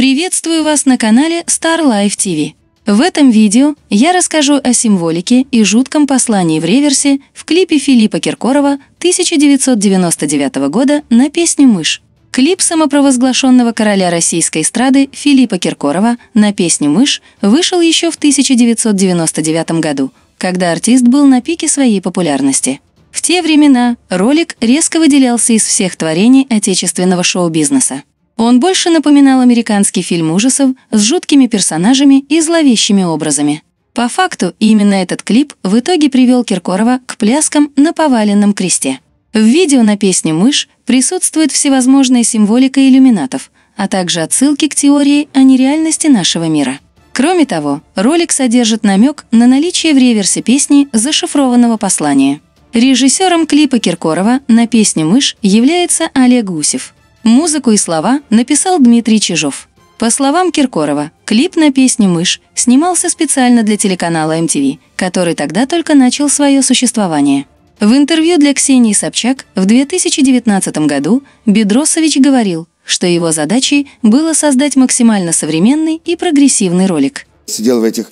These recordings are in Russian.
Приветствую вас на канале Star Life TV. В этом видео я расскажу о символике и жутком послании в реверсе в клипе Филиппа Киркорова 1999 года на песню «Мышь». Клип самопровозглашенного короля российской эстрады Филиппа Киркорова на песню «Мышь» вышел еще в 1999 году, когда артист был на пике своей популярности. В те времена ролик резко выделялся из всех творений отечественного шоу-бизнеса. Он больше напоминал американский фильм ужасов с жуткими персонажами и зловещими образами. По факту, именно этот клип в итоге привел Киркорова к пляскам на поваленном кресте. В видео на песню «Мышь» присутствует всевозможная символика иллюминатов, а также отсылки к теории о нереальности нашего мира. Кроме того, ролик содержит намек на наличие в реверсе песни зашифрованного послания. Режиссером клипа Киркорова на песню «Мышь» является Олег Гусев – Музыку и слова написал Дмитрий Чижов. По словам Киркорова, клип на песню «Мышь» снимался специально для телеканала MTV, который тогда только начал свое существование. В интервью для Ксении Собчак в 2019 году Бедросович говорил, что его задачей было создать максимально современный и прогрессивный ролик. Сидел в этих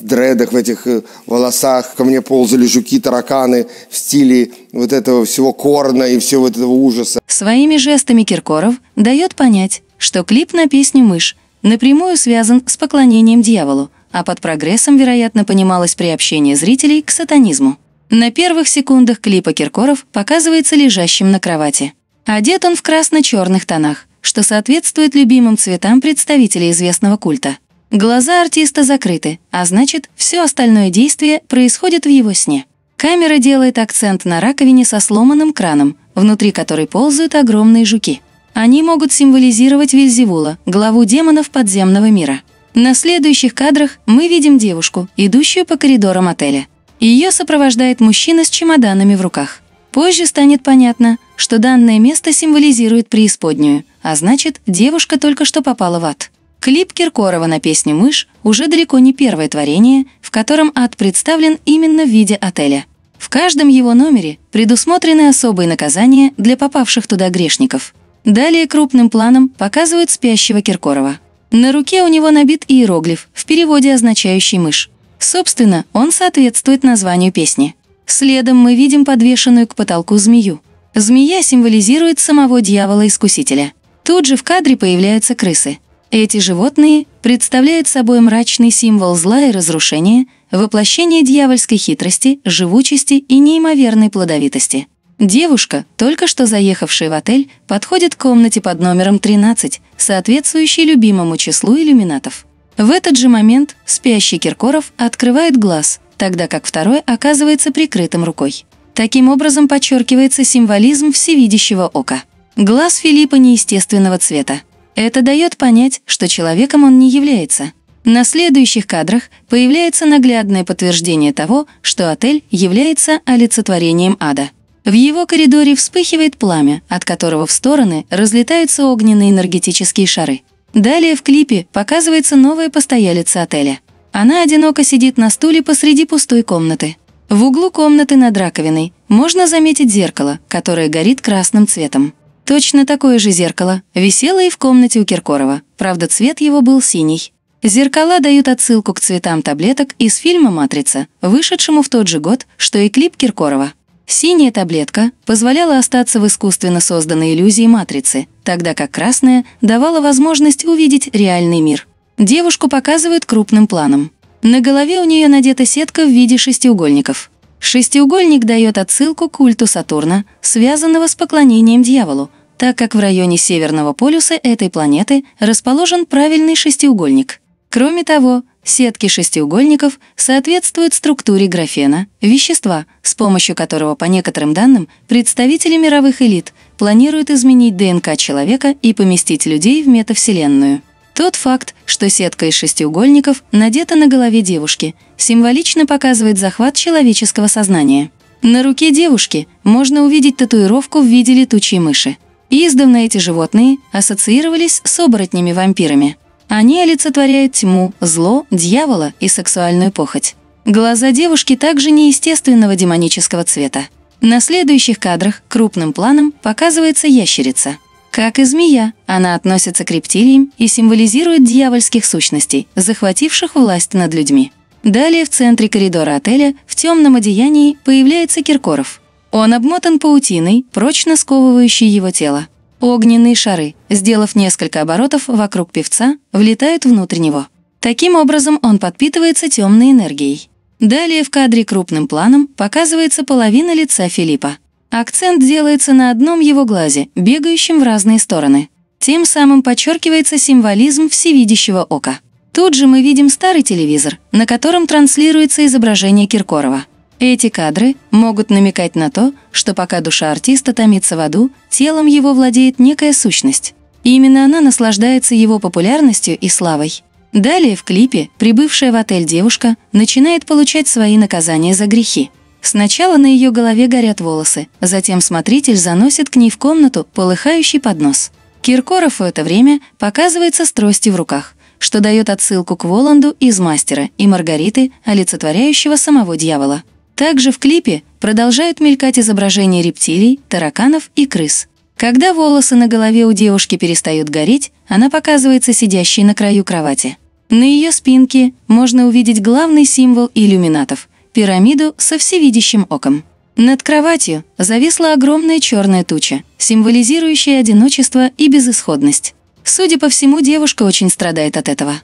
дредах, в этих э, волосах. Ко мне ползали жуки, тараканы в стиле вот этого всего корна и всего вот этого ужаса. Своими жестами Киркоров дает понять, что клип на песню «Мышь» напрямую связан с поклонением дьяволу, а под прогрессом, вероятно, понималось приобщение зрителей к сатанизму. На первых секундах клипа Киркоров показывается лежащим на кровати. Одет он в красно-черных тонах, что соответствует любимым цветам представителей известного культа – Глаза артиста закрыты, а значит, все остальное действие происходит в его сне. Камера делает акцент на раковине со сломанным краном, внутри которой ползают огромные жуки. Они могут символизировать Вильзевула, главу демонов подземного мира. На следующих кадрах мы видим девушку, идущую по коридорам отеля. Ее сопровождает мужчина с чемоданами в руках. Позже станет понятно, что данное место символизирует преисподнюю, а значит, девушка только что попала в ад. Клип Киркорова на песню «Мышь» уже далеко не первое творение, в котором ад представлен именно в виде отеля. В каждом его номере предусмотрены особые наказания для попавших туда грешников. Далее крупным планом показывают спящего Киркорова. На руке у него набит иероглиф, в переводе означающий «мышь». Собственно, он соответствует названию песни. Следом мы видим подвешенную к потолку змею. Змея символизирует самого дьявола-искусителя. Тут же в кадре появляются крысы – эти животные представляют собой мрачный символ зла и разрушения, воплощение дьявольской хитрости, живучести и неимоверной плодовитости. Девушка, только что заехавшая в отель, подходит к комнате под номером 13, соответствующей любимому числу иллюминатов. В этот же момент спящий Киркоров открывает глаз, тогда как второй оказывается прикрытым рукой. Таким образом подчеркивается символизм всевидящего ока. Глаз Филиппа неестественного цвета. Это дает понять, что человеком он не является. На следующих кадрах появляется наглядное подтверждение того, что отель является олицетворением ада. В его коридоре вспыхивает пламя, от которого в стороны разлетаются огненные энергетические шары. Далее в клипе показывается новая постоялица отеля. Она одиноко сидит на стуле посреди пустой комнаты. В углу комнаты над раковиной можно заметить зеркало, которое горит красным цветом. Точно такое же зеркало висело и в комнате у Киркорова, правда цвет его был синий. Зеркала дают отсылку к цветам таблеток из фильма «Матрица», вышедшему в тот же год, что и клип Киркорова. Синяя таблетка позволяла остаться в искусственно созданной иллюзии матрицы, тогда как красная давала возможность увидеть реальный мир. Девушку показывают крупным планом. На голове у нее надета сетка в виде шестиугольников. Шестиугольник дает отсылку к культу Сатурна, связанного с поклонением дьяволу, так как в районе северного полюса этой планеты расположен правильный шестиугольник. Кроме того, сетки шестиугольников соответствуют структуре графена, вещества, с помощью которого, по некоторым данным, представители мировых элит планируют изменить ДНК человека и поместить людей в метавселенную. Тот факт, что сетка из шестиугольников надета на голове девушки, символично показывает захват человеческого сознания. На руке девушки можно увидеть татуировку в виде летучей мыши. Издавна эти животные ассоциировались с оборотнями-вампирами. Они олицетворяют тьму, зло, дьявола и сексуальную похоть. Глаза девушки также неестественного демонического цвета. На следующих кадрах крупным планом показывается ящерица – как и змея, она относится к рептилиям и символизирует дьявольских сущностей, захвативших власть над людьми. Далее в центре коридора отеля в темном одеянии появляется Киркоров. Он обмотан паутиной, прочно сковывающей его тело. Огненные шары, сделав несколько оборотов вокруг певца, влетают внутрь него. Таким образом он подпитывается темной энергией. Далее в кадре крупным планом показывается половина лица Филиппа – Акцент делается на одном его глазе, бегающем в разные стороны. Тем самым подчеркивается символизм всевидящего ока. Тут же мы видим старый телевизор, на котором транслируется изображение Киркорова. Эти кадры могут намекать на то, что пока душа артиста томится в аду, телом его владеет некая сущность. И именно она наслаждается его популярностью и славой. Далее в клипе прибывшая в отель девушка начинает получать свои наказания за грехи. Сначала на ее голове горят волосы, затем смотритель заносит к ней в комнату полыхающий поднос. Киркоров в это время показывается с тростью в руках, что дает отсылку к Воланду из «Мастера» и Маргариты, олицетворяющего самого дьявола. Также в клипе продолжают мелькать изображения рептилий, тараканов и крыс. Когда волосы на голове у девушки перестают гореть, она показывается сидящей на краю кровати. На ее спинке можно увидеть главный символ иллюминатов – пирамиду со всевидящим оком. Над кроватью зависла огромная черная туча, символизирующая одиночество и безысходность. Судя по всему, девушка очень страдает от этого.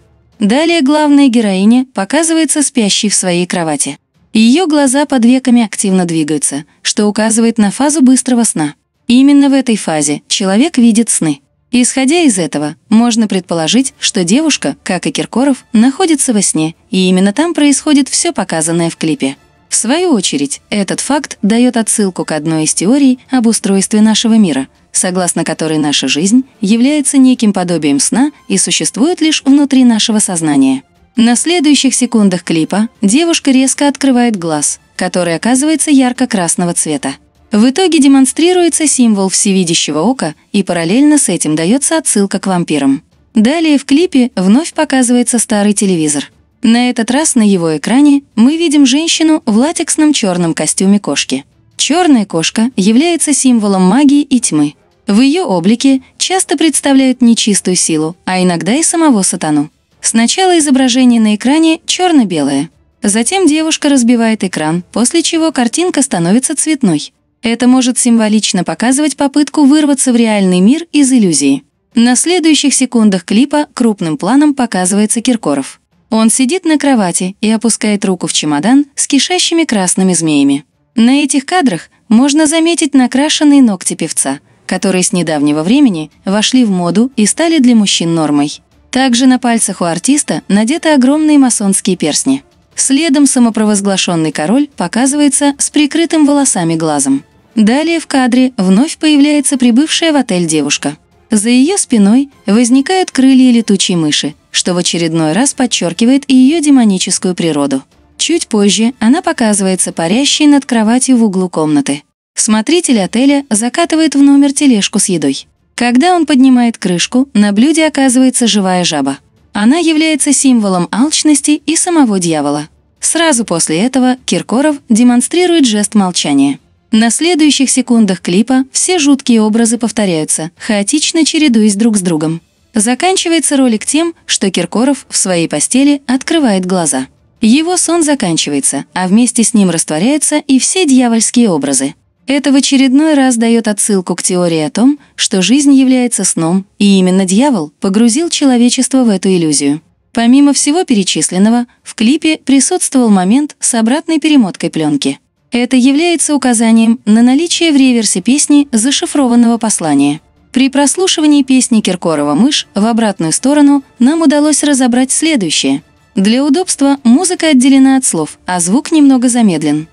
Далее главная героиня показывается спящей в своей кровати. Ее глаза под веками активно двигаются, что указывает на фазу быстрого сна. именно в этой фазе человек видит сны исходя из этого, можно предположить, что девушка, как и Киркоров, находится во сне, и именно там происходит все показанное в клипе. В свою очередь, этот факт дает отсылку к одной из теорий об устройстве нашего мира, согласно которой наша жизнь является неким подобием сна и существует лишь внутри нашего сознания. На следующих секундах клипа девушка резко открывает глаз, который оказывается ярко-красного цвета. В итоге демонстрируется символ всевидящего ока, и параллельно с этим дается отсылка к вампирам. Далее в клипе вновь показывается старый телевизор. На этот раз на его экране мы видим женщину в латексном черном костюме кошки. Черная кошка является символом магии и тьмы. В ее облике часто представляют нечистую силу, а иногда и самого сатану. Сначала изображение на экране черно-белое. Затем девушка разбивает экран, после чего картинка становится цветной. Это может символично показывать попытку вырваться в реальный мир из иллюзии. На следующих секундах клипа крупным планом показывается Киркоров. Он сидит на кровати и опускает руку в чемодан с кишащими красными змеями. На этих кадрах можно заметить накрашенные ногти певца, которые с недавнего времени вошли в моду и стали для мужчин нормой. Также на пальцах у артиста надеты огромные масонские перстни. Следом самопровозглашенный король показывается с прикрытым волосами глазом. Далее в кадре вновь появляется прибывшая в отель девушка. За ее спиной возникают крылья летучей мыши, что в очередной раз подчеркивает ее демоническую природу. Чуть позже она показывается парящей над кроватью в углу комнаты. Смотритель отеля закатывает в номер тележку с едой. Когда он поднимает крышку, на блюде оказывается живая жаба. Она является символом алчности и самого дьявола. Сразу после этого Киркоров демонстрирует жест молчания. На следующих секундах клипа все жуткие образы повторяются, хаотично чередуясь друг с другом. Заканчивается ролик тем, что Киркоров в своей постели открывает глаза. Его сон заканчивается, а вместе с ним растворяются и все дьявольские образы. Это в очередной раз дает отсылку к теории о том, что жизнь является сном, и именно дьявол погрузил человечество в эту иллюзию. Помимо всего перечисленного, в клипе присутствовал момент с обратной перемоткой пленки. Это является указанием на наличие в реверсе песни зашифрованного послания. При прослушивании песни Киркорова «Мышь» в обратную сторону нам удалось разобрать следующее. Для удобства музыка отделена от слов, а звук немного замедлен.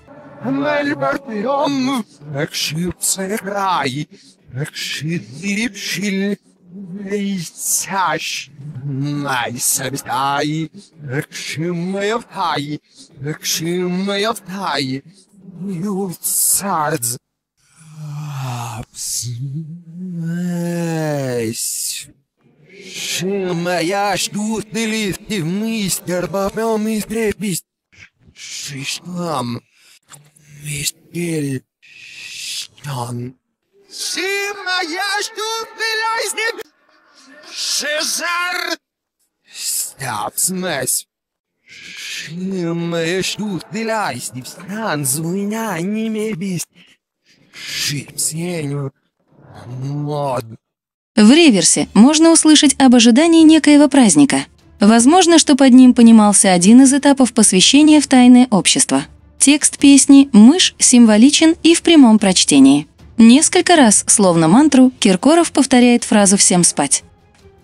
You sad. Apsmēs. Šimajās jūtnilīsti mīstarbā vēl mīstrēpīs. Šišnām. Mīstēri. Štan. Šimajās jūtnilīsti. Šezar. Apsmēs. Шмешну, стреляйсь, не встанцу меня, не мебись. Шипсеню, мод. В реверсе можно услышать об ожидании некоего праздника. Возможно, что под ним понимался один из этапов посвящения в тайное общество. Текст песни «Мышь» символичен и в прямом прочтении. Несколько раз, словно мантру, Киркоров повторяет фразу «всем спать».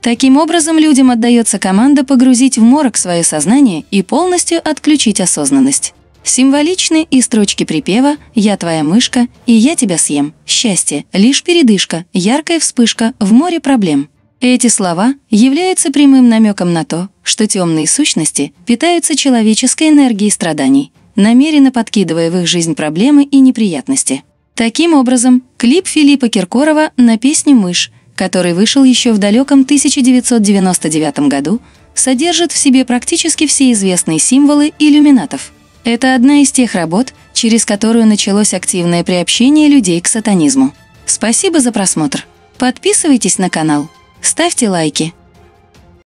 Таким образом, людям отдается команда погрузить в морок свое сознание и полностью отключить осознанность. Символичны и строчки припева «Я твоя мышка» и «Я тебя съем». Счастье – лишь передышка, яркая вспышка в море проблем. Эти слова являются прямым намеком на то, что темные сущности питаются человеческой энергией страданий, намеренно подкидывая в их жизнь проблемы и неприятности. Таким образом, клип Филиппа Киркорова на песню «Мышь» который вышел еще в далеком 1999 году, содержит в себе практически все известные символы иллюминатов. Это одна из тех работ, через которую началось активное приобщение людей к сатанизму. Спасибо за просмотр. Подписывайтесь на канал, ставьте лайки –